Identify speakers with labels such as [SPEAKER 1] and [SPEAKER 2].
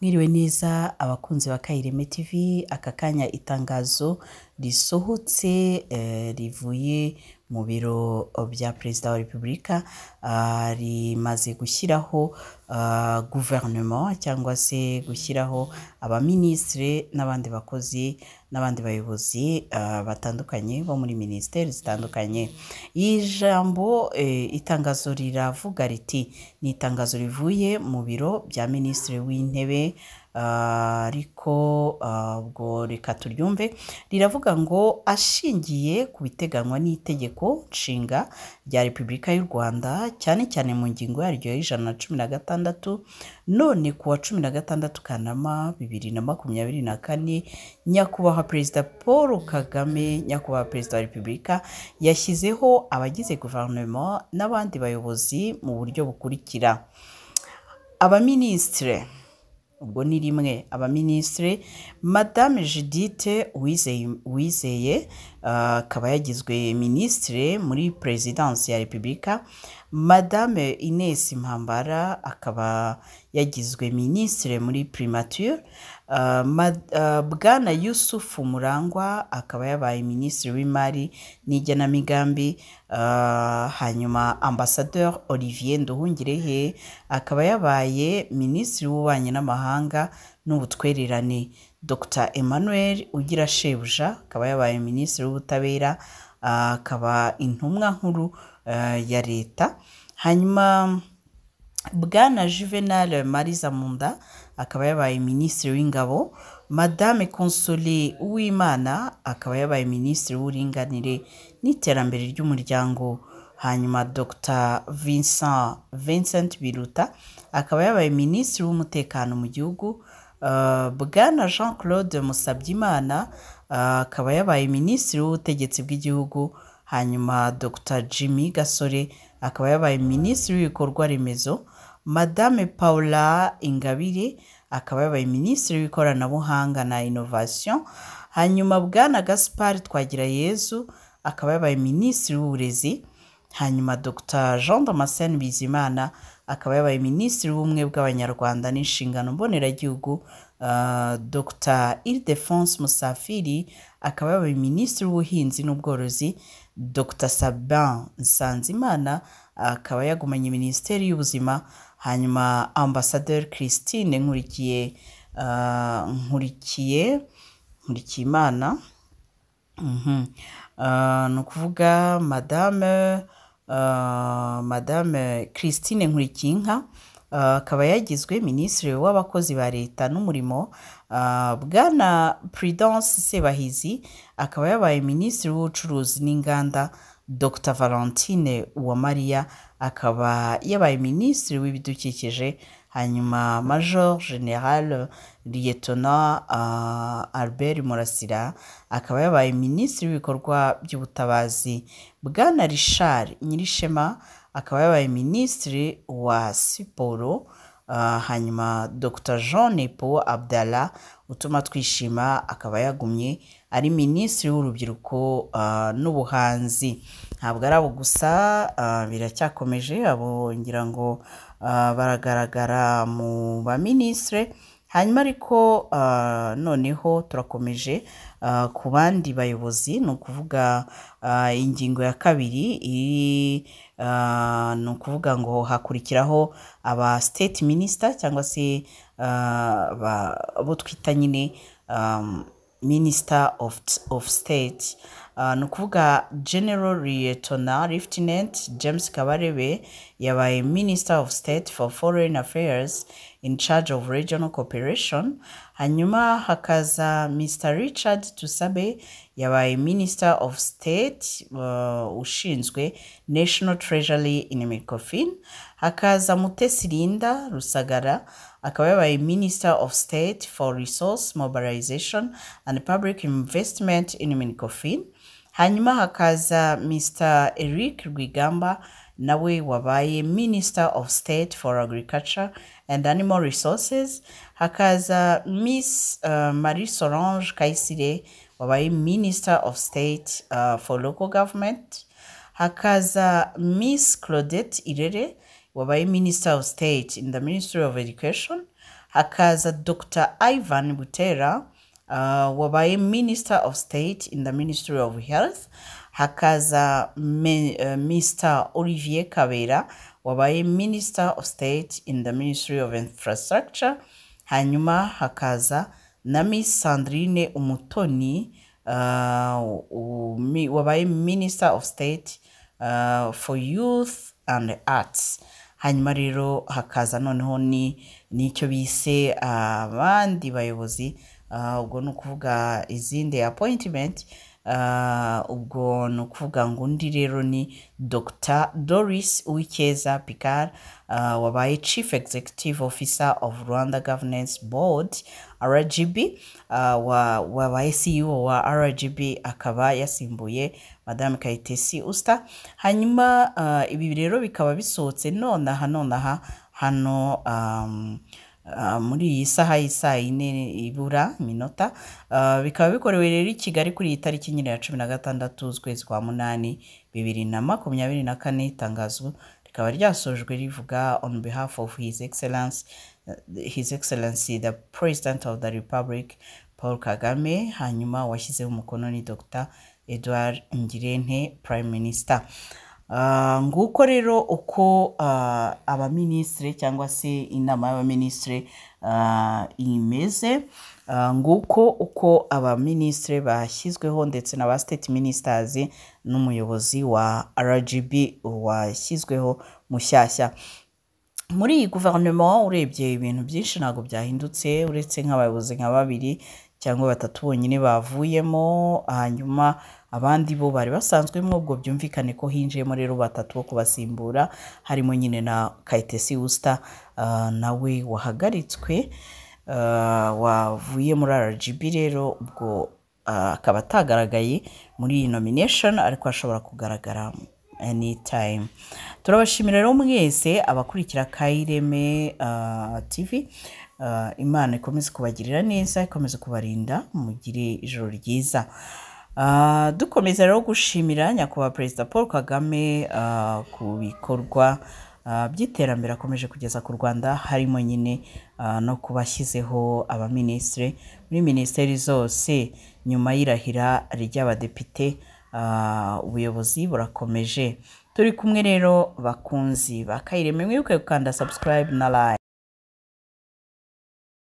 [SPEAKER 1] mwiriwe neza abakunzi ba kayireme tv aka kanya itangazo risohotse eh, rivuye mu biro uh, bya perezida wa repubulika uh, rimaze gushyiraho uh, guverinoma cyangwa se gushyiraho abaminisitiri n'abandi bakozi n'abandi bayobozi batandukanye bo muri minisiteri zitandukanye iri jambo itangazo riravuga riti ni itangazo rivuye mu biro bya minisitiri w'intebe Ah, ariko ah, ubwo reka turyumve riravuga ngo ashingiye ku biteganywa n'itegeko nshinga rya repubulika y'u rwanda cyane cyane mu ngingo yaryo y'ijana na cumi na gatandatu none ku wa cumi na gatandatu kanama bibiri na makumyabiri na kane nyakubahwa perezida paul kagame nyakubahwa perezida wa repubulika yashyizeho abagize guverinoma n'abandi bayobozi mu buryo bukurikira abaminisitire ubwo ni rimwe abaminisitiri madame judithe uwizeye Eh, akaba yagizwe minisitire muri perezidansi ya repubulika madame Ines mpambara akaba yagizwe minisitiri muri primature eh, eh, bwana Yusuf murangwa akaba yabaye minisitiri w'imari n'igenamigambi hanyuma ambasadeur olivier nduhungirehe akaba yabaye minisitiri w'ububanyi n'amahanga n'ubutwererane Dr Emmanuel Ugira Shebuja akaba yabaye minisitiri w'ubutabera akaba intumwa nkuru eh, ya leta hanyuma bwana juvenal mariza munda akaba yabaye minisitiri w'ingabo madame console uwimana akaba yabaye minisitiri w'uburinganire n'iterambere ry'umuryango hanyuma dr vincent vincent biruta akaba yabaye minisitiri w'umutekano mu gihugu Euh, bwana jean claude musabyimana euh, akaba yabaye minisitiri w'ubutegetsi bw'igihugu hanyuma dr jimmy gasore akaba yabaye minisitiri w'ibikorwa remezo madame paula ingabire akaba yabaye minisitiri w'ikoranabuhanga na Innovation, hanyuma bwana gaspard twagira yezu, akaba yabaye minisitiri w'uburezi hanyuma dr jean damascene bizimana akaba yabaye minisitiri w'ubumwe bw'abanyarwanda n'inshingano mboneragihugu uh, dr ildefonse musafiri akaba yabaye minisitiri w'ubuhinzi n'ubworozi dr sabin nsanzimana akaba yagumanye minisiteri y'ubuzima hanyuma ambasaderi christine nkurikiye uh, nkurikiye nkurikiyimana mhm, uh, ni ukuvuga madame Ah, madame christine nkurikiyinka ah, akaba yagizwe minisitiri w'abakozi ba leta n'umurimo ah, bwana prudence sebahizi akaba yabaye minisitiri w'ubucuruzi n'inganda dr valentine uwamariya akaba yabaye minisitiri w'ibidukikije hanyuma major general liyetona euh, albert murasira akaba yabaye minisitiri w'ibikorwa by'ubutabazi bwana richard nyirishema akaba yabaye minisitiri wa siporo euh, hanyuma dr jean nepo abdala utuma twishima akaba yagumye ari minisitiri w'urubyiruko euh, n'ubuhanzi ntabwo ari abo gusa biracyakomeje abo ngira ngo Ah, baragaragara mu baminisitire hanyuma ariko ah, noneho turakomeje ah, ku bandi bayobozi ni ukuvuga ingingo ya kabiri iri ni ukuvuga ngo hakurikiraho aba siteti minisita cyangwa se abo twita nyine minisita ofu siteti ah, ni ukuvuga genero liyetona lifutinenti james kabarebe yabaye minisita ofu siteti foru foreyini afeyasi in charge of rejono cooperation hanyuma hakaza Mr. Richard tusabe yabaye minisita ofu siteti uh, ushinzwe National Treasury in mekofini hakaza mutesi rinda rusagara akaba yabaye minisita ofu siteti foru risorisi mobayirayizesheni andi pabulike imvesitimenti in mekofini hanyuma hakaza mr eric rwigamba nawe wabaye minisita ofu siteti foru agirikaca andi animo risorisi hakaza miss uh, marie solange kayisire wabaye minisita ofu siteti uh, foru roko gavumenti hakaza misi claudette irere wabaye minisita ofu siteti in the Ministry of Education, hakaza dr ivan butera uh, wabaye minisita ofu siteti in the Ministry of Health, hakaza Mr uh, olivier kabera wabaye minisita ofu siteti in the Ministry of infrastructure hanyuma hakaza na Miss Sandrine Umutoni uh, wabaye minisita ofu siteti uh, for youth and arts hanyuma rero hakaza noneho n'icyo bise abandi bayobozi uh, ubwo ni ukuvuga izindi apoyitimenti Ah, ubwo ni ukuvuga ngo undi rero ni dr doris uwikeza picard ah, wabaye chief executive officer of rwanda governance board rgb ah, wabaye ceo wa rgb akaba yasimbuye madame kayitesi usita hanyuma ibi rero bikaba bisohotse nonaha nonaha hano Ah, muri iyi saha y'isaa yine ibura iminota ah, bikaba bikorewe rero i kigali kuri iyi tariki nyine ya cumi na gatandatu z'ukwezi kwa munani bibiri na makumyabiri na kane itangazo rikaba ryasojwe rivuga on behalf of his excellence his excellence the president of the republic paul kagame hanyuma washyizeho umukono ni dr edouard ngirente prime minister Ah, nguko rero uko ah, abaminisitiri cyangwa se inama y'abaminisitiri ah, imeze nguko uko abaminisitiri bashyizweho ndetse na ba siteti minisitazi n'umuyobozi wa rgb washyizweho mushyashya muri iyi guverinoma urebye ibintu byinshi ntabwo byahindutse uretse nk'abayobozi nka babiri cyangwa batatu bonyine bavuyemo hanyuma abandi bo bari basanzwemo ubwo byumvikane ko hinjiyemo rero batatu bo kubasimbura harimo nyine na kayitesi wusita ah, nawe wahagaritswe ah, wavuye muri RGB rero ubwo ah, akaba atagaragaye muri iyi nomination ariko ashobora kugaragara anytime turabashimira rero mwese abakurikira kayireme tv imana ikomeze kubagirira neza ikomeze kubarinda mugire ijoro ryiza Ah, dukomeza rero gushimira nyakubahwa perezida paul kagame ah, ku bikorwa ah, by'iterambere akomeje kugeza ku rwanda harimo nyine no kubashyizeho abaminisitiri muri minisiteri zose nyuma y'irahira ry'abadepite ubuyobozi burakomeje turi kumwe rero bakunzi bakayiremewe mwibuke gukanda subscribe na like